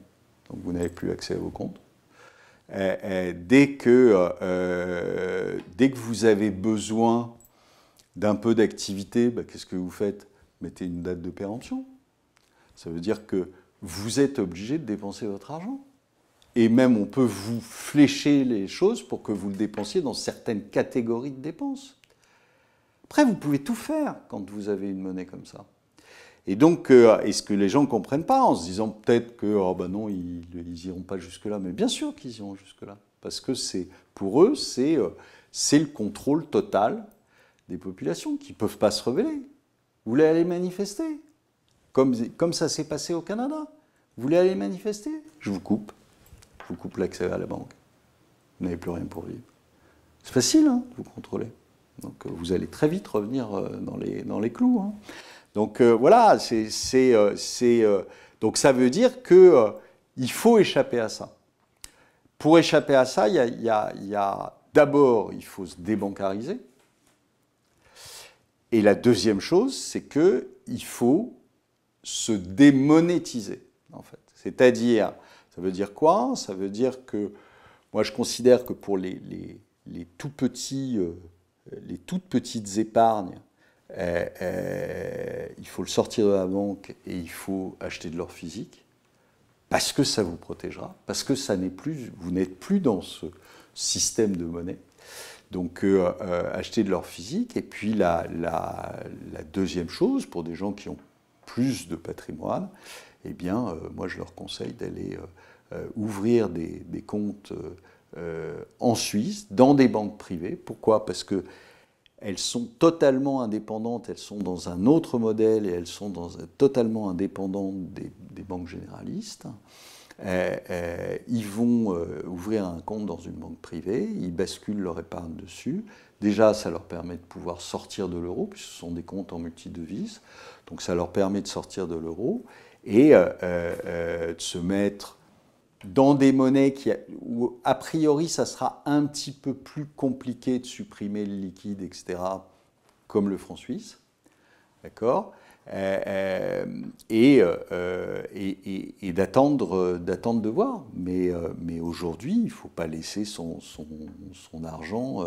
Donc vous n'avez plus accès à vos comptes. Euh, euh, dès, que, vous avez besoin d'un peu d'activité, bah, qu'est-ce que vous faites Mettez une date de péremption. Ça veut dire que vous êtes obligé de dépenser votre argent et même on peut vous flécher les choses pour que vous le dépensiez dans certaines catégories de dépenses. Après, vous pouvez tout faire quand vous avez une monnaie comme ça. Et donc, euh, est-ce que les gens ne comprennent pas en se disant peut-être que, oh ben non, ils n'iront pas jusque-là Mais bien sûr qu'ils iront jusque-là. Parce que c'est pour eux, c'est euh, le contrôle total des populations qui ne peuvent pas se révéler. Vous voulez aller manifester comme, comme ça s'est passé au Canada. Vous voulez aller manifester Je vous coupe couple coupe l'accès à la banque. Vous n'avez plus rien pour vivre. C'est facile, hein, vous contrôlez. Donc euh, vous allez très vite revenir euh, dans les, dans les clous. Hein. Donc euh, voilà, c'est, donc ça veut dire qu'il faut échapper à ça. Pour échapper à ça, il y a, a d'abord, il faut se débancariser. Et la deuxième chose, c'est qu'il faut se démonétiser, en fait. C'est-à-dire, ça veut dire quoi Ça veut dire que moi je considère que pour les, tout petits, euh, les toutes petites épargnes, euh, euh, il faut le sortir de la banque et il faut acheter de l'or physique parce que ça vous protégera, parce que ça n'est plus, vous n'êtes plus dans ce système de monnaie. Donc acheter de l'or physique. Et puis la, deuxième chose, pour des gens qui ont plus de patrimoine, eh bien, euh, moi, je leur conseille d'aller euh, euh, ouvrir des, comptes en Suisse, dans des banques privées. Pourquoi Parce que elles sont totalement indépendantes, elles sont dans un autre modèle et elles sont totalement indépendantes des, banques généralistes. ils vont ouvrir un compte dans une banque privée, ils basculent leur épargne dessus. Déjà, ça leur permet de pouvoir sortir de l'euro, puisque ce sont des comptes en multidevises, donc ça leur permet de sortir de l'euro et euh, euh, euh, de se mettre dans des monnaies qui, où a priori ça sera un petit peu plus compliqué de supprimer le liquide, etc., comme le franc suisse. D'accord et, et, et, d'attendre, d'attendre de voir. Mais, mais aujourd'hui, il ne faut pas laisser son, son, son argent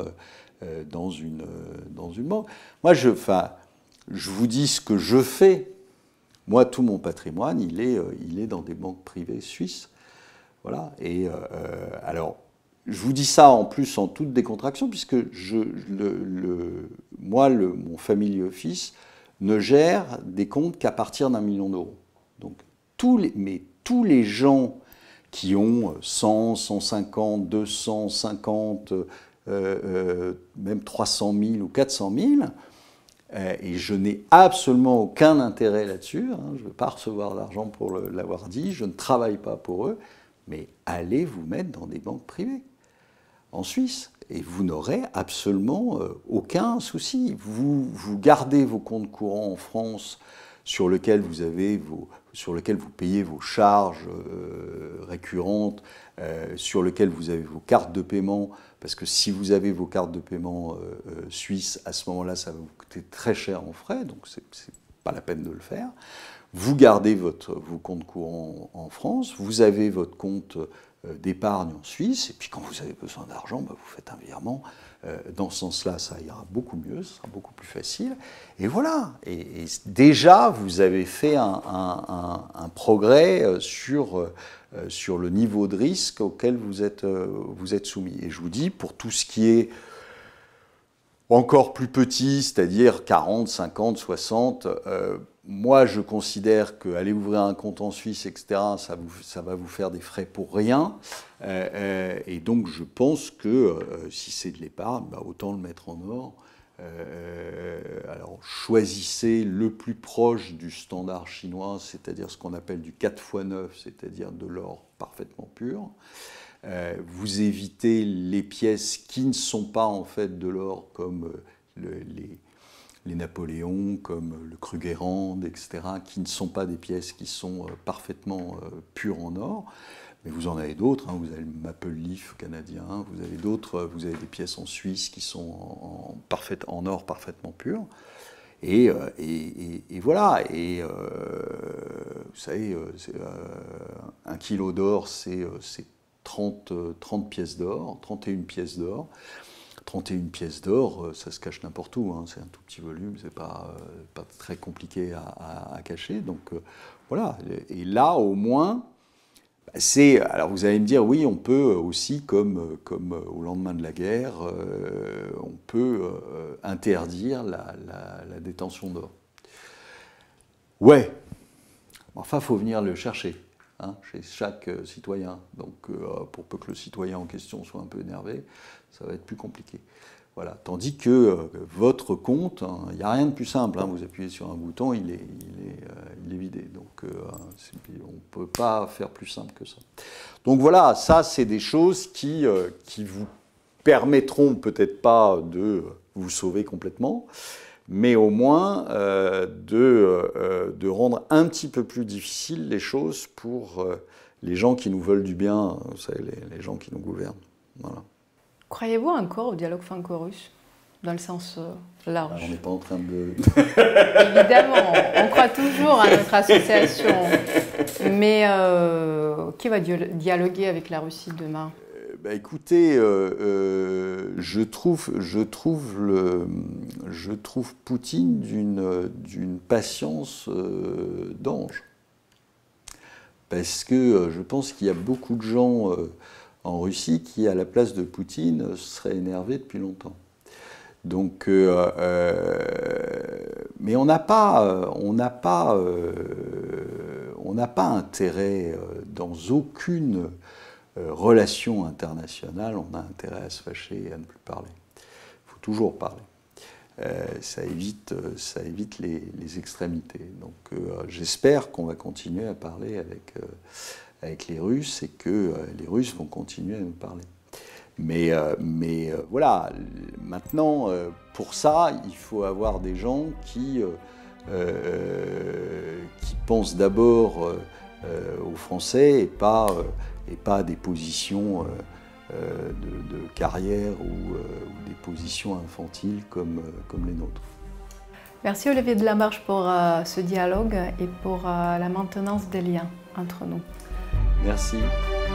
dans, une, dans une banque. Moi, je, je vous dis ce que je fais moi, tout mon patrimoine, il est, euh, il est dans des banques privées suisses. Voilà. Et euh, euh, alors, je vous dis ça en plus en toute décontraction, puisque je, le, moi, le, mon family office ne gère des comptes qu'à partir d'un million d'euros. Donc, tous les, mais tous les gens qui ont 100, 150, 250, même 300 000 ou 400 000, euh, et je n'ai absolument aucun intérêt là-dessus. Hein. je ne veux pas recevoir d'argent pour l'avoir dit. Je ne travaille pas pour eux. Mais allez vous mettre dans des banques privées en Suisse. Et vous n'aurez absolument euh, aucun souci. Vous, vous gardez vos comptes courants en France sur lesquels vous avez vos, sur lequel vous payez vos charges euh, récurrentes, euh, sur lequel vous avez vos cartes de paiement, parce que si vous avez vos cartes de paiement euh, euh suisses, à ce moment-là, ça va vous coûter très cher en frais, donc c'est pas la peine de le faire. Vous gardez votre, vos comptes courants en, France, vous avez votre compte d'épargne en Suisse, et puis quand vous avez besoin d'argent, bah, vous faites un virement euh, dans ce sens-là, ça ira beaucoup mieux, ce sera beaucoup plus facile. Et voilà, et, déjà, vous avez fait un, progrès euh, sur, euh, sur le niveau de risque auquel vous êtes, vous êtes soumis. Et je vous dis, pour tout ce qui est encore plus petit, c'est-à-dire 40, 50, 60, moi, je considère qu'aller ouvrir un compte en Suisse, etc., ça, ça va vous faire des frais pour rien. Euh, euh, et donc, je pense que euh, si c'est de l'épargne, bah, autant le mettre en or. alors, choisissez le plus proche du standard chinois, c'est-à-dire ce qu'on appelle du 4 x 9, c'est-à-dire de l'or parfaitement pur. vous évitez les pièces qui ne sont pas en fait de l'or, comme les, les Napoléons, comme le Krugerrand, etc., qui ne sont pas des pièces qui sont euh, parfaitement euh, pures en or. Mais vous en avez d'autres, hein. vous avez le Maple Leaf canadien, vous avez d'autres, euh, vous avez des pièces en Suisse qui sont en, en, or parfaitement pur. Et, voilà, et vous savez, un kilo d'or, c'est 30, 30 pièces d'or, 31 pièces d'or. 31 pièces d'or, euh, ça se cache n'importe où, hein, c'est un tout petit volume, c'est pas, euh, pas très compliqué à, cacher. Donc euh, voilà, et là au moins, bah, c'est, alors vous allez me dire, oui, on peut aussi, comme, au lendemain de la guerre, on peut interdire la, détention d'or. Ouais, enfin, il faut venir le chercher hein, chez chaque citoyen. Donc, pour peu que le citoyen en question soit un peu énervé, ça va être plus compliqué. Voilà. Tandis que euh, votre compte, hein, il n'y a rien de plus simple. Hein. vous appuyez sur un bouton, il est, il euh, vidé. Donc euh, on ne peut pas faire plus simple que ça. Donc voilà, ça c'est des choses qui, qui vous permettront peut-être pas de vous sauver complètement, mais au moins de, de, rendre un petit peu plus difficile les choses pour les gens qui nous veulent du bien, vous savez, les, les gens qui nous gouvernent. Voilà. Croyez-vous encore au dialogue franco-russe dans le sens euh, large. Ah, on n'est pas en train de. Évidemment, on croit toujours à notre association. Mais euh, qui va dialoguer avec la Russie demain euh, bah, écoutez, je, trouve, je, trouve le, je trouve Poutine d'une patience d'ange. Parce que je pense qu'il y a beaucoup de gens en Russie qui, à la place de Poutine, serait énervé depuis longtemps. Donc, euh, euh, mais on n'a pas, euh, on n'a pas, on n'a pas intérêt dans aucune relation internationale, on a intérêt à se fâcher et à ne plus parler. Il faut toujours parler. ça évite, ça évite les, les extrémités. Donc, j'espère qu'on va continuer à parler avec avec les Russes et que euh, les Russes vont continuer à nous parler. Mais, euh, mais euh, voilà, maintenant, pour ça, il faut avoir des gens qui, qui pensent d'abord aux Français et pas, et pas à des positions de, carrière ou, des positions infantiles comme, comme les nôtres. Merci Olivier de Marche pour ce dialogue et pour la maintenance des liens entre nous. Merci.